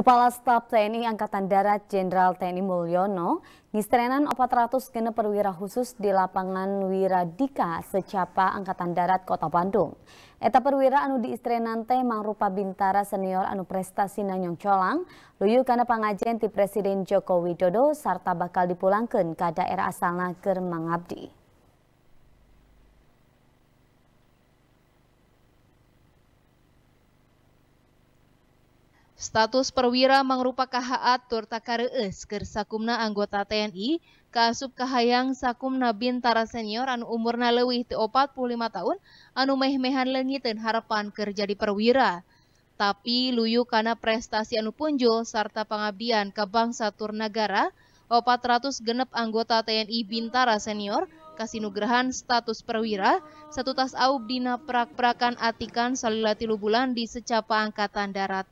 Kepala Staf TNI Angkatan Darat Jenderal TNI Mulyono ngistrenan 400 kena perwira khusus di lapangan Wiradika secapa Angkatan Darat Kota Bandung. Eta perwira anu diistrenan teh mangrupa bintara senior anu prestasi nanyong colang, luyu karena pangajen di Presiden Joko Widodo serta bakal dipulangkan ke daerah asalna ke Mangabdi. Status perwira mangrupa kahaat turta kareueus keur sakumna anggota TNI kaasup kahayang sakumna bintara senior anu umurna leuwih ti 45 tahun anu meh-mehan leungiteun harapan keur jadi perwira. Tapi luyu kana prestasi anu punjul sarta pengabdian ka bangsa tur nagara, 400 genep anggota TNI Bintara senior kasinugrahan status perwira, satu tas aub dina prak-prakan atikan salila tilu bulan di secapa angkatan darat.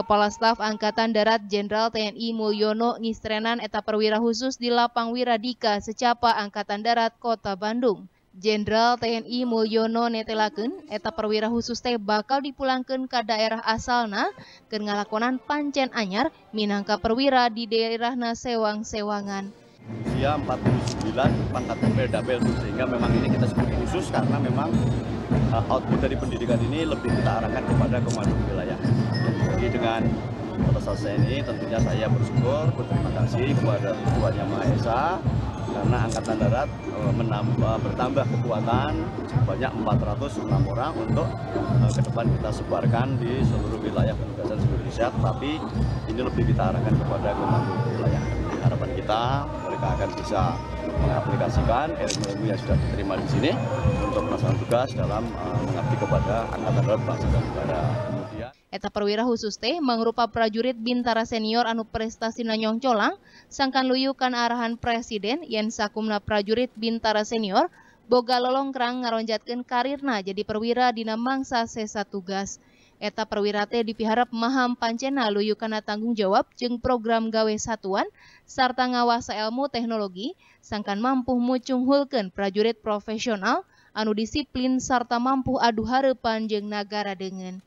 Kepala Staf Angkatan Darat Jenderal TNI Mulyono ngistrenan eta perwira khusus di Lapang Wiradika secapa Angkatan Darat Kota Bandung. Jenderal TNI Mulyono netelaken eta perwira khusus teh bakal dipulangkan ke daerah asalna ke ngalakonan pancen anyar minangka perwira di daerahna sewang-sewangan. Usia 49 pangkat Perda sehingga memang ini kita sebut khusus karena memang uh, output dari pendidikan ini lebih kita arahkan kepada komando wilayah. Jadi dengan proses ini tentunya saya bersyukur berterima kasih kepada Tuhan Yang Maha Esa karena Angkatan Darat eh, menambah, bertambah kekuatan sebanyak 406 orang untuk uh, ke depan kita sebarkan di seluruh wilayah penugasan Indonesia tapi ini lebih kita arahkan kepada komando wilayah harapan kita mereka akan bisa mengaplikasikan ilmu-ilmu yang sudah diterima di sini untuk melaksanakan tugas dalam uh, mengabdi kepada Angkatan Darat Bangsa dan Negara. Eta perwira khusus teh mengrupa prajurit Bintara Senior anu prestasi nanyong colang, sangkan luyukan arahan Presiden yen sakumna prajurit Bintara Senior boga lolongkrang ngaronjatkan karirna jadi perwira dina mangsa sesa tugas. Eta perwira teh dipiharap maham pancena luyukana tanggung jawab jeng program gawe satuan serta ngawasa ilmu teknologi sangkan mampu mucung hulken prajurit profesional anu disiplin serta mampu adu harapan jeng nagara dengan.